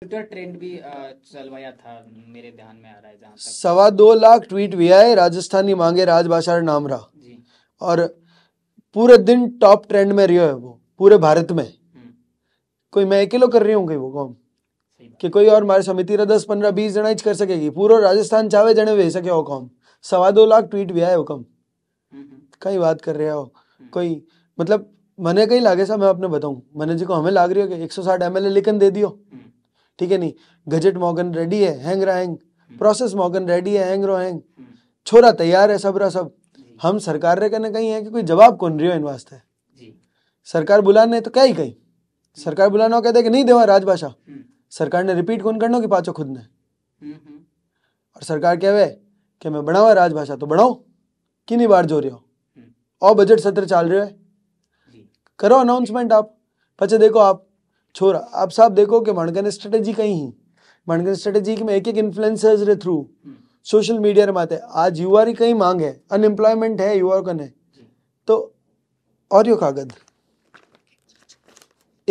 Twitter trend भी चलवाया था मेरे ध्यान में आ रहा है सवा दो लाख ट्वीट भी आए राजस्थानी मांगे राजभाषा नाम रहा और पूरे दिन टॉप ट्रेंड में रियो है वो पूरे भारत में हम्म। कोई मैं अकेलो कर रही हूँ कहीं वो कौम कि कोई और हमारे समिति रहा दस पंद्रह बीस जना कर सकेगी पूरा राजस्थान चावे जने भेज सके हो कौम सवा दो लाख ट्वीट भी आए हो कम हम्म, हम्म। कहीं बात कर रहे हो कोई मतलब मने कहीं लागे सा मैं आपने बताऊं मने जी को हमें लाग रही हो कि एक सौ साठ एम एल लेकिन दे दियो ठीक है नहीं गजट मॉगन रेडी है हैंग रहा हैंग प्रोसेस मॉगन रेडी है हैंग रो हैंग छोरा तैयार है सब रहा सब हम सरकार रे कहने कहीं है कि कोई जवाब कौन रही हो इन वास्ते सरकार बुलाने तो क्या ही कही हम्म। सरकार बुलाना कहते कि नहीं देवा राजभाषा हम्म। सरकार ने रिपीट कौन करना कि पाचो खुद ने हम्म, और सरकार कहवे कि मैं बनावा राजभाषा तो बनाओ कि नहीं बार जो रहे हो और बजट सत्र चल रहे हो करो अनाउंसमेंट आप पचे देखो आप छोरा अब साहब देखो कि मणगन स्ट्रेटेजी कहीं ही मणगन स्ट्रेटेजी में एक एक इन्फ्लुएंसर्स रे थ्रू सोशल मीडिया रे माते आज युवा ही कहीं मांग है अनएम्प्लॉयमेंट है युवा कने तो और यो कागज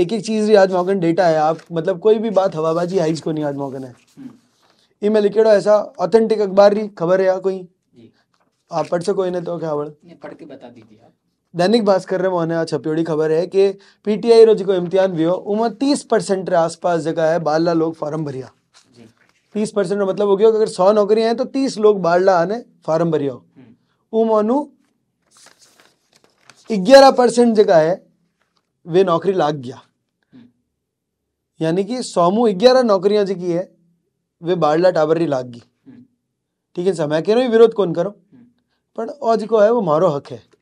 एक एक चीज री आज मौकन डेटा है आप मतलब कोई भी बात हवाबाजी आईज को नहीं आज मौकन है ई हम्म। में लिखेड़ो ऐसा ऑथेंटिक अखबार री खबर है या कोई आप पढ़ सको इन्हें तो क्या आवड़ पढ़ के बता दीजिए आप दैनिक भास्कर रे मोहने छप्योड़ी खबर है कि पीटीआई रो को इम्तिहान भी हो उम्र तीस परसेंट रे आसपास जगह है बारला लोग फार्म भरिया तीस परसेंट मतलब हो गया अगर सौ नौकरियां हैं तो तीस लोग बारला आने फार्म भरिया हो हम्म। उमोनु ग्यारह परसेंट जगह है वे नौकरी लाग गया हम्म। यानी कि सौमु ग्यारह नौकरियां जी है वे बाड़ला टावर री लाग गई हम्म। ठीक है सर मैं कह रहा हूँ विरोध कौन करो पर और को है वो मारो हक है